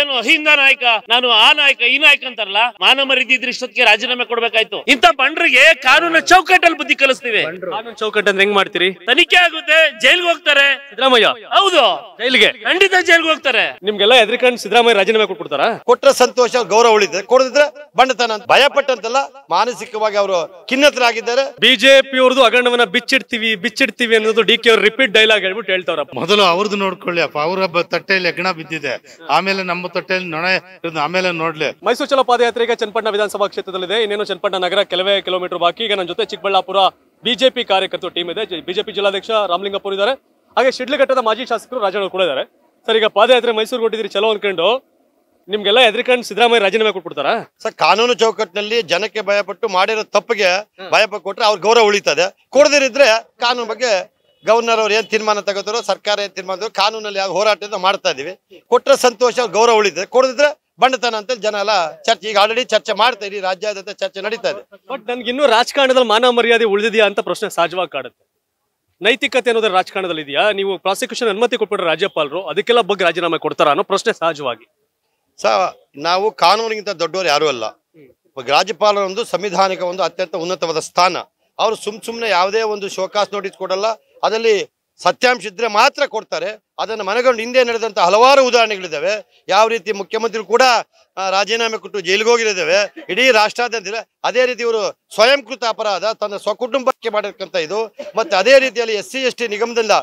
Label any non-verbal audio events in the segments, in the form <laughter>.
ಏನು ಹಿಂದ ನಾಯಕ ನಾನು ಆ ನಾಯಕ ಈ ನಾಯಕ ಅಂತಾರಲ್ಲ ಮಾನವ ರೀತಿ ಇಷ್ಟೊತ್ತಿಗೆ ರಾಜೀನಾಮೆ ಕೊಡ್ಬೇಕಾಯ್ತು ಇಂತ ಬಂಡ್ರಿಗೆ ಕಾನೂನ ಚೌಕಟ್ಟಲ್ಲಿ ಬುದ್ಧಿ ಕಲಿಸ್ತೀವಿ ಕಾನೂನು ಹೆಂಗ್ ಮಾಡ್ತೀರಿ ತನಿಖೆ ಆಗುತ್ತೆ ಜೈಲ್ಗೆ ಹೋಗ್ತಾರೆ ಸಿದ್ದರಾಮಯ್ಯ ಹೌದು ಜೈಲ್ಗೆ ಖಂಡಿತ ಜೈಲ್ಗೆ ಹೋಗ್ತಾರೆ ನಿಮ್ಗೆಲ್ಲ ಎದ್ರಿಕಂಡ್ ಸಿದ್ದರಾಮಯ್ಯ ರಾಜೀನಾಮೆ ಕೊಟ್ಬಿಡ್ತಾರ ಕೊಟ್ಟರೆ ಸಂತೋಷ ಗೌರವ ಉಳಿದ್ರೆ ಕೊಡದಿದ್ರೆ ಬಂಡತನ ಭಯ ಪಟ್ಟಂತಲ್ಲ ಮಾನಸಿಕವಾಗಿ ಅವರು ಖಿನ್ನತರಾಗಿದ್ದಾರೆ ಬಿಜೆಪಿ ಅವ್ರದ್ದು ಅಗಣವನ್ನ ಬಿಚ್ಚಿಡ್ತೀವಿ ಬಿಚ್ಚಿಡ್ತೀವಿ ಅನ್ನೋದು ಡಿ ಕೆ ಅವ್ರು ರಿಪೀಟ್ ಡೈಲಾಗ್ ಹೇಳ್ಬಿಟ್ಟು ಹೇಳ್ತಾರಪ್ಪ ಮೊದಲು ಅವ್ರದ್ದು ನೋಡ್ಕೊಳ್ಳಿ ಅಪ್ಪ ಅವ್ರ ತಟ್ಟೆಯಲ್ಲಿ ಹೆಗ್ಣ ಬಿದ್ದಿದೆ ಆಮೇಲೆ ನಮ್ಮ ತೊಟ್ಟೆಯಲ್ಲಿ ನೊಣ ಆಮೇಲೆ ನೋಡ್ಲಿ ಮೈಸೂರು ಚಲೋ ಪಾದಯಾತ್ರೆಗೆ ಈಗ ಚನ್ನಪಟ್ಟಣ ವಿಧಾನಸಭಾ ಕ್ಷೇತ್ರದಲ್ಲಿದೆ ಇನ್ನೇನು ಚನ್ನಪಟ್ಟಣ ನಗರ ಕೆಲವೇ ಕಿಲೋಮೀಟರ್ ಬಾಕಿ ಈಗ ನನ್ನ ಜೊತೆ ಚಿಕ್ಕಬಳ್ಳಾಪುರ ಬಿಜೆಪಿ ಕಾರ್ಯಕರ್ತರು ಟೀಮ್ ಇದೆ ಬಿಜೆಪಿ ಜಿಲ್ಲಾಧ್ಯಕ್ಷ ರಾಮಲಿಂಗಪುರ್ ಇದ್ದಾರೆ ಹಾಗೆ ಶಿಡ್ಲಘಟ್ಟದ ಮಾಜಿ ಶಾಸಕರು ರಾಜೀನಾಮೆ ಕೂಡ ಇದ್ದಾರೆ ಸರ್ ಈಗ ಪಾದಯಾತ್ರೆ ಮೈಸೂರು ಕೊಟ್ಟಿದ್ರಿ ಚಲೋ ಅನ್ಕೊಂಡು ನಿಮ್ಗೆಲ್ಲ ಎದ್ರಿಕಂಡ್ ಸಿದ್ದರಾಮಯ್ಯ ರಾಜೀನಾಮೆ ಕೊಟ್ಬಿಡ್ತಾರ ಸರ್ ಕಾನೂನು ಚೌಕಟ್ಟಿನಲ್ಲಿ ಜನಕ್ಕೆ ಭಯಪಟ್ಟು ಮಾಡಿರೋ ತಪ್ಪಿಗೆ ಭಯಪಟ್ಟು ಕೊಟ್ರೆ ಅವ್ರ ಗೌರವ ಉಳಿತದೆ ಕೊಡದಿರಿದ್ರೆ ಕಾನೂನು ಬಗ್ಗೆ ಗವರ್ನರ್ ಅವ್ರು ಏನ್ ತೀರ್ಮಾನ ತಗೋತಾರೋ ಸರ್ಕಾರ ಏನ್ ತೀರ್ಮಾನ ಕಾನೂನಲ್ಲಿ ಯಾವ ಹೋರಾಟ ಮಾಡ್ತಾ ಇದೀವಿ ಕೊಟ್ಟರೆ ಸಂತೋಷ ಗೌರವ ಉಳಿತದೆ ಕೊಡದಿದ್ರೆ ಬಂಡತನ ಅಂತ ಜನ ಎಲ್ಲ ಚರ್ಚೆ ಈಗ ಆಲ್ರೆಡಿ ಚರ್ಚೆ ಮಾಡ್ತಾ ಇರಿ ರಾಜ್ಯಾದ್ಯಂತ ಚರ್ಚೆ ನಡೀತಾ ಇದೆ ಬಟ್ ನನ್ಗೆ ಇನ್ನೂ ರಾಜಕಾರಣದಲ್ಲಿ ಮಾನವ ಮರ್ಯಾದೆ ಉಳಿದಿದೆಯಾ ಅಂತ ಪ್ರಶ್ನೆ ಸಹಜವಾಗಿ ಕಾಡುತ್ತೆ ನೈತಿಕತೆ ಅನ್ನೋದ್ರ ರಾಜಕಾರಣದಲ್ಲಿ ಇದೆಯಾ ನೀವು ಪ್ರಾಸಿಕ್ಯೂಷನ್ ಅನುಮತಿ ಕೊಟ್ಬಿಟ್ರೆ ರಾಜ್ಯಪಾಲರು ಅದಕ್ಕೆಲ್ಲ ಬಗ್ಗೆ ರಾಜೀನಾಮೆ ಕೊಡ್ತಾರ ಅನ್ನೋ ಪ್ರಶ್ನೆ ಸಹಜವಾಗಿ ಸ ನಾವು ಕಾನೂನಿಗಿಂತ ದೊಡ್ಡವರು ಯಾರೂ ಅಲ್ಲ ರಾಜ್ಯಪಾಲರೊಂದು ಸಂವಿಧಾನಿಕ ಒಂದು ಅತ್ಯಂತ ಉನ್ನತವಾದ ಸ್ಥಾನ ಅವರು ಸುಮ್ ಸುಮ್ನೆ ಯಾವುದೇ ಒಂದು ಶೋಕಾಸ್ ನೋಟಿಸ್ ಕೊಡಲ್ಲ ಅದರಲ್ಲಿ ಸತ್ಯಾಂಶ ಇದ್ರೆ ಮಾತ್ರ ಕೊಡ್ತಾರೆ ಅದನ್ನು ಮನಗಂಡು ಹಿಂದೆ ನಡೆದಂತ ಹಲವಾರು ಉದಾಹರಣೆಗಳಿದ್ದಾವೆ ಯಾವ ರೀತಿ ಮುಖ್ಯಮಂತ್ರಿಗಳು ಕೂಡ ರಾಜೀನಾಮೆ ಕೊಟ್ಟು ಜೈಲಿಗೆ ಹೋಗಿರಿದ್ದಾವೆ ಇಡೀ ರಾಷ್ಟ್ರಾದ್ಯಂತ ಅದೇ ರೀತಿ ಇವರು ಸ್ವಯಂಕೃತ ಅಪರಾಧ ತನ್ನ ಸ್ವಕುಟುಂಬಕ್ಕೆ ಮಾಡಿರ್ತಕ್ಕಂಥ ಇದು ಮತ್ತೆ ಅದೇ ರೀತಿಯಲ್ಲಿ ಎಸ್ ಸಿ ಎಸ್ ಟಿ ನಿಗಮದಿಂದ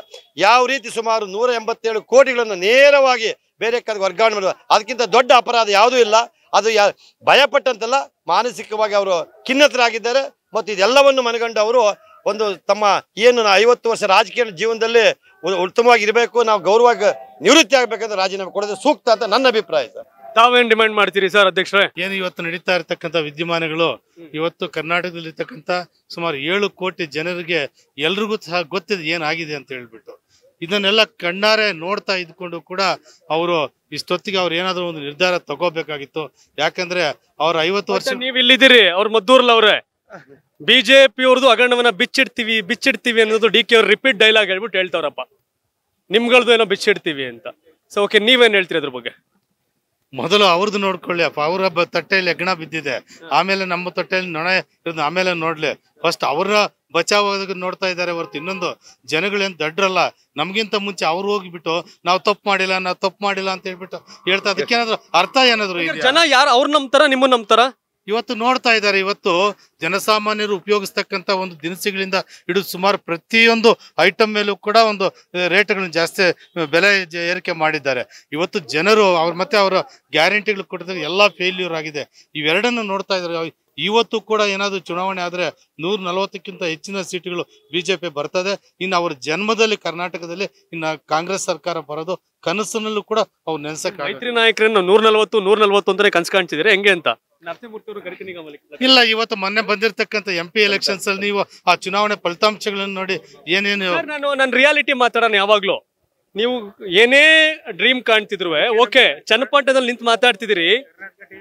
ಯಾವ ರೀತಿ ಸುಮಾರು ನೂರ ಎಂಬತ್ತೇಳು ಕೋಟಿಗಳನ್ನು ನೇರವಾಗಿ ಬೇರೆ ಕಡೆ ವರ್ಗಾವಣೆ ಮಾಡುವ ಅದಕ್ಕಿಂತ ದೊಡ್ಡ ಅಪರಾಧ ಯಾವುದೂ ಇಲ್ಲ ಅದು ಯಾ ಭಯಪಟ್ಟಂತಲ್ಲ ಮಾನಸಿಕವಾಗಿ ಅವರು ಖಿನ್ನತರಾಗಿದ್ದಾರೆ ಮತ್ತು ಇದೆಲ್ಲವನ್ನು ಮನಗಂಡು ಅವರು ಒಂದು ತಮ್ಮ ಏನು ಐವತ್ತು ವರ್ಷ ರಾಜಕೀಯ ಜೀವನದಲ್ಲಿ ಉತ್ತಮವಾಗಿ ಇರಬೇಕು ನಾವು ಗೌರವವಾಗಿ ನಿವೃತ್ತಿ ಆಗ್ಬೇಕಂದ್ರೆ ರಾಜೀನಾಮೆ ಕೊಡೋದು ಸೂಕ್ತ ಅಂತ ನನ್ನ ಅಭಿಪ್ರಾಯ ಸರ್ ತಾವೇನ್ ಡಿಮ್ಯಾಂಡ್ ಮಾಡ್ತೀರಿ ಸರ್ ಅಧ್ಯಕ್ಷ ಏನು ಇವತ್ತು ನಡೀತಾ ಇರತಕ್ಕಂಥ ವಿದ್ಯಮಾನಗಳು ಇವತ್ತು ಕರ್ನಾಟಕದಲ್ಲಿ ಇರ್ತಕ್ಕಂಥ ಸುಮಾರು ಏಳು ಕೋಟಿ ಜನರಿಗೆ ಎಲ್ರಿಗೂ ಸಹ ಗೊತ್ತಿದೆ ಏನಾಗಿದೆ ಅಂತ ಹೇಳ್ಬಿಟ್ಟು ಇದನ್ನೆಲ್ಲ ಕಣ್ಣಾರೆ ನೋಡ್ತಾ ಇದ್ಕೊಂಡು ಕೂಡ ಅವರು ಇಷ್ಟೊತ್ತಿಗೆ ಅವ್ರು ಏನಾದ್ರು ಒಂದು ನಿರ್ಧಾರ ತಗೋಬೇಕಾಗಿತ್ತು ಯಾಕಂದ್ರೆ ಅವ್ರ ಐವತ್ತು ವರ್ಷ ನೀವು ಇಲ್ಲಿದ್ದೀರಿ ಅವ್ರ ಅವ್ರೆ ಬಿಜೆಪಿಯವ್ರದ್ದು ಹಗರಣವನ್ನ ಬಿಚ್ಚಿಡ್ತೀವಿ ಬಿಚ್ಚಿಡ್ತೀವಿ ಅನ್ನೋದು ಡಿ ಕೆ ಅವ್ರು ರಿಪೀಟ್ ಡೈಲಾಗ್ ಹೇಳ್ಬಿಟ್ಟು ಹೇಳ್ತಾವ್ರಪ್ಪ ನಿಮ್ಗಳದ್ದು ಏನೋ ಬಿಚ್ಚಿಡ್ತೀವಿ ಅಂತ ಸೊ ಓಕೆ ನೀವೇನ್ ಹೇಳ್ತೀರಿ ಅದ್ರ ಬಗ್ಗೆ ಮೊದಲು ಅವ್ರದ್ದು ನೋಡ್ಕೊಳ್ಳಿ ಅಪ್ಪ ಅವ್ರ ತಟ್ಟೆಯಲ್ಲಿ ಹೆಗ್ಣ ಬಿದ್ದಿದೆ ಆಮೇಲೆ ನಮ್ಮ ತಟ್ಟೆಯಲ್ಲಿ ನೊಣ ಇರೋದು ಆಮೇಲೆ ನೋಡ್ಲಿ ಫಸ್ಟ್ ಅವರ ಬಚಾವಾಗ ನೋಡ್ತಾ ಇದ್ದಾರೆ ಹೊರತು ಇನ್ನೊಂದು ಜನಗಳೇನು ದಡ್ರಲ್ಲ ನಮಗಿಂತ ಮುಂಚೆ ಅವ್ರು ಹೋಗಿಬಿಟ್ಟು ನಾವು ತಪ್ಪು ಮಾಡಿಲ್ಲ ನಾವು ತಪ್ಪು ಮಾಡಿಲ್ಲ ಅಂತ ಹೇಳ್ಬಿಟ್ಟು ಹೇಳ್ತಾ ಅದಕ್ಕೇನಾದ್ರು ಅರ್ಥ ಏನಾದ್ರು ಜನ ಯಾರು ಅವ್ರು ನಂಬ್ತಾರ ನಿಮ್ಮ ನಂಬ್ತಾರ ಇವತ್ತು ನೋಡ್ತಾ ಇದ್ದಾರೆ ಇವತ್ತು ಜನಸಾಮಾನ್ಯರು ಉಪಯೋಗಿಸ್ತಕ್ಕಂತ ಒಂದು ದಿನಸಿಗಳಿಂದ ಹಿಡಿದು ಸುಮಾರು ಪ್ರತಿಯೊಂದು ಐಟಮ್ ಮೇಲೂ ಕೂಡ ಒಂದು ರೇಟ್ಗಳನ್ನ ಜಾಸ್ತಿ ಬೆಲೆ ಏರಿಕೆ ಮಾಡಿದ್ದಾರೆ ಇವತ್ತು ಜನರು ಅವ್ರ ಮತ್ತೆ ಅವರ ಗ್ಯಾರಂಟಿಗಳು ಕೊಟ್ಟಿದ್ರೆ ಎಲ್ಲ ಫೇಲ್ಯೂರ್ ಆಗಿದೆ ಇವೆರಡನ್ನು ನೋಡ್ತಾ ಇದ್ದಾರೆ ಇವತ್ತು ಕೂಡ ಏನಾದರೂ ಚುನಾವಣೆ ಆದರೆ ನೂರ ನಲವತ್ತಕ್ಕಿಂತ ಹೆಚ್ಚಿನ ಸೀಟ್ಗಳು ಬಿ ಜೆ ಪಿ ಬರ್ತದೆ ಇನ್ನು ಅವರ ಜನ್ಮದಲ್ಲಿ ಕರ್ನಾಟಕದಲ್ಲಿ ಇನ್ನು ಕಾಂಗ್ರೆಸ್ ಸರ್ಕಾರ ಬರೋದು ಕನಸಿನಲ್ಲೂ ಕೂಡ ಅವ್ರು ನೆನೆಸಕ್ಕೆ ಮೈತ್ರಿ ನಾಯಕರನ್ನು ನೂರ ನಲವತ್ತು ನೂರ ನಲವತ್ತು ಅಂದರೆ ಕಾಣ್ತಿದ್ದಾರೆ ಹೆಂಗೆ ಅಂತ ಇಲ್ಲ ಇವತ್ತು ಮೊನ್ನೆ ಬಂದಿರತಕ್ಕಂತ ಎಂ ಪಿ ಎಲೆಕ್ಷನ್ಸ್ ಅಲ್ಲಿ ನೀವು ಆ ಚುನಾವಣೆ ಫಲಿತಾಂಶಗಳನ್ನು ನೋಡಿ ಏನೇನು ನಾನು ನನ್ನ ರಿಯಾಲಿಟಿ ಮಾತಾಡೋಣ ಯಾವಾಗ್ಲೂ ನೀವು ಏನೇ ಡ್ರೀಮ್ ಕಾಣ್ತಿದ್ರು ಓಕೆ ಚನ್ನಪಟ್ಟಣದಲ್ಲಿ ನಿಂತು ಮಾತಾಡ್ತಿದಿರಿ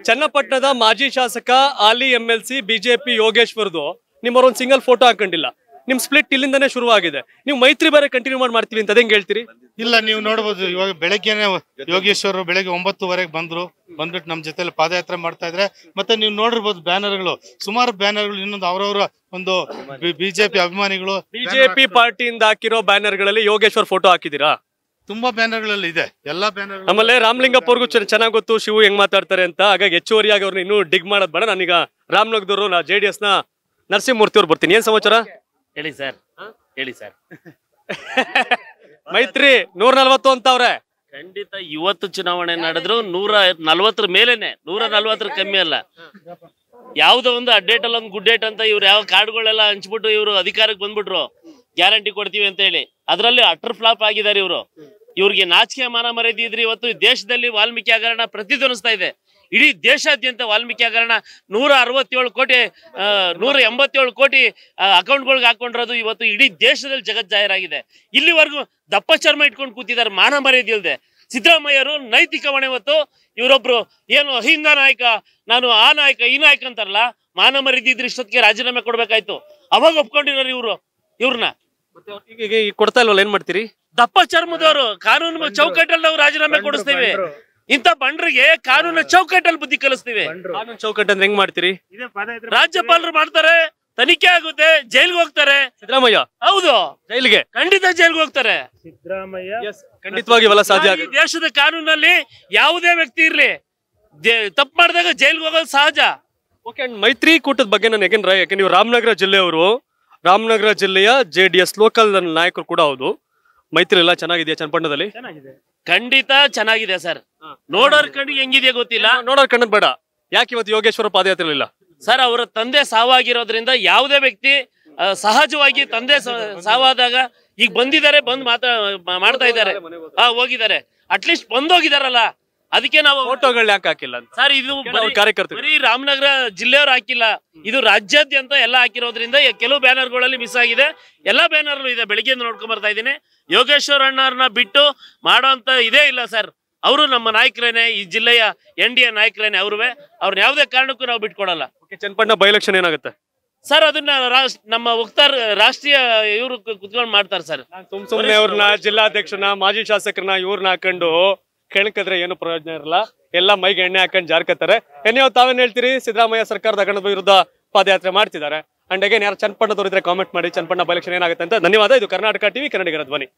ಚನ್ನಪಟ್ಟಣದ ಮಾಜಿ ಶಾಸಕ ಆಲಿ ಎಂ ಎಲ್ ಸಿ ಬಿಜೆಪಿ ಯೋಗೇಶ್ವರ್ದು ಒಂದ್ ಸಿಂಗಲ್ ಫೋಟೋ ಹಾಕೊಂಡಿಲ್ಲ ನಿಮ್ ಸ್ಪ್ಲಿಟ್ ಶುರು ಶುರುವಾಗಿದೆ ನೀವು ಮೈತ್ರಿ ಬೇರೆ ಕಂಟಿನ್ಯೂ ಮಾಡಿ ಮಾಡ್ತೀವಿ ಅಂತ ಅದೇ ಹೇಳ್ತೀರಿ ಇಲ್ಲ ನೀವು ನೋಡ್ಬೋದು ಇವಾಗ ಬೆಳಗ್ಗೆನೆ ಯೋಗೇಶ್ವರ್ ಬೆಳಗ್ಗೆ ಒಂಬತ್ತುವರೆಗೆ ಬಂದ್ರು ಬಂದ್ಬಿಟ್ಟು ನಮ್ಮ ಜೊತೆಲಿ ಪಾದಯಾತ್ರೆ ಮಾಡ್ತಾ ಇದ್ರೆ ಮತ್ತೆ ನೀವು ನೋಡಿರ್ಬೋದು ಬ್ಯಾನರ್ಗಳು ಸುಮಾರು ಬ್ಯಾನರ್ಗಳು ಇನ್ನೊಂದು ಅವರವರ ಒಂದು ಬಿಜೆಪಿ ಅಭಿಮಾನಿಗಳು ಬಿಜೆಪಿ ಪಾರ್ಟಿಯಿಂದ ಹಾಕಿರೋ ಬ್ಯಾನರ್ಗಳಲ್ಲಿ ಯೋಗೇಶ್ವರ್ ಫೋಟೋ ಹಾಕಿದೀರಾ ತುಂಬಾ ಬ್ಯಾನರ್ಗಳಲ್ಲಿ ಇದೆ ಎಲ್ಲಾ ಬ್ಯಾನರ್ ನಮ್ಮಲ್ಲಿ ರಾಮಲಿಂಗಪ್ಪ ಚೆನ್ನಾಗಿ ಚೆನ್ನಾಗ್ ಗೊತ್ತು ಶಿವು ಹೆಂಗ್ ಮಾತಾಡ್ತಾರೆ ಅಂತ ಹಾಗಾಗಿ ಹೆಚ್ಚುವರಿಯಾಗಿ ಅವ್ರನ್ನ ಇನ್ನೂ ಡಿಗ್ ಮಾಡೋದ್ ಬೇಡ ನಾನೀಗ ರಾಮನಗರದವರು ನಾ ಜೆ ಡಿ ಎಸ್ ನ ನರಸಿಂಹಮೂರ್ತಿ ಅವ್ರು ಬರ್ತೀನಿ ಏನ್ ಸಮಾಚಾರ ಹೇಳಿ ಸರ್ ಹೇಳಿ ಸರ್ <laughs> ಮೈತ್ರಿ ನೂರ ನಲ್ವತ್ತು ಅವ್ರೆ ಖಂಡಿತ ಇವತ್ತು ಚುನಾವಣೆ ನಡೆದ್ರು ನೂರ ನಲ್ವತ್ತರ ಮೇಲೇನೆ ನೂರ ನಲ್ವತ್ತರ ಕಮ್ಮಿ ಅಲ್ಲ ಯಾವ್ದೋ ಒಂದು ಅಡ್ಡೇಟ್ ಅಲ್ಲ ಒಂದು ಗುಡ್ಡೇಟ್ ಅಂತ ಇವ್ರು ಯಾವ ಕಾರ್ಡ್ಗಳೆಲ್ಲ ಹಂಚ್ಬಿಟ್ಟು ಇವರು ಅಧಿಕಾರಕ್ಕೆ ಬಂದ್ಬಿಟ್ರು ಗ್ಯಾರಂಟಿ ಕೊಡ್ತೀವಿ ಅಂತ ಹೇಳಿ ಅದರಲ್ಲಿ ಅಟರ್ ಫ್ಲಾಪ್ ಆಗಿದ್ದಾರೆ ಇವರು ಇವ್ರಿಗೆ ನಾಚಿಕೆ ಮಾನ ಇದ್ರಿ ಇವತ್ತು ದೇಶದಲ್ಲಿ ವಾಲ್ಮೀಕಿ ಹಗರಣ ಪ್ರತಿಧ್ವನಿಸ್ತಾ ಇದೆ ಇಡೀ ದೇಶಾದ್ಯಂತ ವಾಲ್ಮೀಕಿ ಹಗರಣ ನೂರ ಅರವತ್ತೇಳು ಕೋಟಿ ನೂರ ಎಂಬತ್ತೇಳು ಕೋಟಿ ಅಕೌಂಟ್ಗಳಿಗೆ ಹಾಕೊಂಡಿರೋದು ಇವತ್ತು ಇಡೀ ದೇಶದಲ್ಲಿ ಜಗತ್ ಜಾಹೀರಾಗಿದೆ ಇಲ್ಲಿವರೆಗೂ ದಪ್ಪ ಚರ್ಮ ಇಟ್ಕೊಂಡು ಕೂತಿದ್ದಾರೆ ಮಾನ ಮರ್ಯಾದಿಲ್ಲದೆ ಸಿದ್ದರಾಮಯ್ಯರು ನೈತಿಕ ಹೊಣೆ ಇವತ್ತು ಇವರೊಬ್ರು ಏನು ಅಹಿಂದ ನಾಯಕ ನಾನು ಆ ನಾಯಕ ಈ ನಾಯಕ ಅಂತಾರಲ್ಲ ಮಾನ ಇದ್ರೆ ಇಷ್ಟೊತ್ತಿಗೆ ರಾಜೀನಾಮೆ ಕೊಡ್ಬೇಕಾಯ್ತು ಅವಾಗ ಒಪ್ಕೊಂಡಿರೋರು ಇವರು ಇವ್ರನ್ನ ಈಗ ಕೊಡ್ತಾ ಇಲ್ವಲ್ಲ ಏನ್ ಮಾಡ್ತೀರಿ ದಪ್ಪ ಚರ್ಮದವರು ಕಾನೂನು ಚೌಕಟ್ಟಲ್ಲಿ ನಾವು ರಾಜೀನಾಮೆ ಕೊಡಿಸ್ತೇವೆ ಇಂತ ಬಂಡ್ರಿಗೆ ಕಾನೂನು ಚೌಕಟ್ಟಲ್ಲಿ ಬುದ್ಧಿ ಕಲಿಸ್ತೀವಿ ಚೌಕಟ್ಟ ಅಂದ್ರೆ ಹೆಂಗ್ ಮಾಡ್ತೀರಿ ರಾಜ್ಯಪಾಲರು ಮಾಡ್ತಾರೆ ತನಿಖೆ ಆಗುತ್ತೆ ಜೈಲ್ಗೆ ಹೋಗ್ತಾರೆ ಸಿದ್ದರಾಮಯ್ಯ ಹೌದು ಜೈಲ್ಗೆ ಖಂಡಿತ ಜೈಲ್ಗೆ ಹೋಗ್ತಾರೆ ಸಿದ್ದರಾಮಯ್ಯ ಖಂಡಿತವಾಗಿ ಇವೆಲ್ಲ ಸಾಧ್ಯ ದೇಶದ ಕಾನೂನಲ್ಲಿ ಯಾವುದೇ ವ್ಯಕ್ತಿ ಇರ್ಲಿ ತಪ್ಪು ಮಾಡಿದಾಗ ಜೈಲ್ಗೆ ಹೋಗೋದು ಸಹಜ ಓಕೆ ಅಂಡ್ ಕೂಟದ ಬಗ್ಗೆ ನಾನು ಯಾಕೆಂದ್ರೆ ಯಾಕೆ ನೀವು ರಾಮನಗರ ಜಿಲ್ಲೆಯವರು ರಾಮನಗರ ಜಿಲ್ಲೆಯ ಜೆ ಡಿ ಎಸ್ ಲೋಕಲ್ ನಾಯಕರು ಕೂಡ ಹೌದು ಮೈತ್ರಿ ಎಲ್ಲ ಚೆನ್ನಾಗಿದೆಯಾ ಚನ್ನಪಟ್ಟಣದಲ್ಲಿ ಚೆನ್ನಾಗಿದೆ ಖಂಡಿತ ಚೆನ್ನಾಗಿದೆ ಸರ್ ನೋಡೋರ್ ಕಂಡು ಹೆಂಗಿದೆಯಾ ಗೊತ್ತಿಲ್ಲ ನೋಡೋರ್ ಕಣ್ಣು ಬೇಡ ಯಾಕೆ ಇವತ್ತು ಯೋಗೇಶ್ವರ ಪಾದಯಾತ್ರೆ ಇಲ್ಲ ಸರ್ ಅವರ ತಂದೆ ಸಾವಾಗಿರೋದ್ರಿಂದ ಯಾವುದೇ ವ್ಯಕ್ತಿ ಸಹಜವಾಗಿ ತಂದೆ ಸಾವಾದಾಗ ಈಗ ಬಂದಿದ್ದಾರೆ ಬಂದ್ ಮಾತಾ ಮಾಡ್ತಾ ಇದ್ದಾರೆ ಹೋಗಿದ್ದಾರೆ ಅಟ್ಲೀಸ್ಟ್ ಬಂದ್ ಹೋಗಿದಾರಲ್ಲ ಅದಕ್ಕೆ ನಾವು ಫೋಟೋಗಳು ಯಾಕೆ ಹಾಕಿಲ್ಲ ಸರ್ ಇದು ಕಾರ್ಯಕರ್ತರು ಬರೀ ರಾಮನಗರ ಜಿಲ್ಲೆಯವ್ರು ಹಾಕಿಲ್ಲ ಇದು ರಾಜ್ಯಾದ್ಯಂತ ಎಲ್ಲ ಹಾಕಿರೋದ್ರಿಂದ ಕೆಲವು ಬ್ಯಾನರ್ಗಳಲ್ಲಿ ಮಿಸ್ ಆಗಿದೆ ಎಲ್ಲಾ ಬ್ಯಾನರ್ ಇದೆ ಬೆಳಿಗ್ಗೆಯಿಂದ ನೋಡ್ಕೊಂಡ್ ಬರ್ತಾ ಇದ್ದೀನಿ ಯೋಗೇಶ್ವರ ಅಣ್ಣವ್ರನ್ನ ಬಿಟ್ಟು ಮಾಡೋಂತ ಇದೇ ಇಲ್ಲ ಸರ್ ಅವರು ನಮ್ಮ ನಾಯಕರೇನೆ ಈ ಜಿಲ್ಲೆಯ ಎನ್ ಡಿ ಎ ನಾಯಕರೇನೆ ಅವ್ರ ಅವ್ರನ್ನ ಯಾವುದೇ ಕಾರಣಕ್ಕೂ ನಾವು ಬಿಟ್ಕೊಡಲ್ಲ ಚನ್ನಪಟ್ಟಣ ಬೈ ಎಲೆಕ್ಷನ್ ಏನಾಗುತ್ತೆ ಸರ್ ಅದನ್ನ ನಮ್ಮ ವಕ್ತಾರ್ ರಾಷ್ಟ್ರೀಯ ಇವ್ರು ಕುತ್ಕೊಂಡು ಮಾಡ್ತಾರೆ ಸರ್ ಸುಮ್ ಅವ್ರನ್ನ ಜಿಲ್ಲಾಧ್ಯಕ್ಷನ ಮಾಜಿ ಶಾಸಕರನ್ನ ಇವ್ರನ್ನ ಹಾಕೊಂಡು ಕೇಳಕಂದ್ರೆ ಏನು ಪ್ರಯೋಜನ ಇರಲ್ಲ ಎಲ್ಲ ಮೈಗೆ ಎಣ್ಣೆ ಹಾಕೊಂಡು ಜಾರ್ಕತ್ತಾರೆ ಎನ್ಯೋ ತಾವೇನ್ ಹೇಳ್ತೀರಿ ಸಿದ್ದರಾಮಯ್ಯ ಸರ್ಕಾರದ ಗಣದ ವಿರುದ್ಧ ಪಾದಯಾತ್ರೆ ಮಾಡ್ತಿದ್ದಾರೆ ಅಂಡ್ ಅಗೇನ್ ಯಾರು ಚನ್ನಪಣ್ಣ ದೊರೆದ್ರೆ ಕಾಮೆಂಟ್ ಮಾಡಿ ಚನ್ನಪಣ್ಣ ಬೈಲೆಕ್ಷನ್ ಏನಾಗುತ್ತೆ ಅಂತ ಧನ್ಯವಾದ ಇದು ಕರ್ನಾಟಕ ಟಿವಿ ಕನ್ನಡಿಗರ ಧ್ವನಿ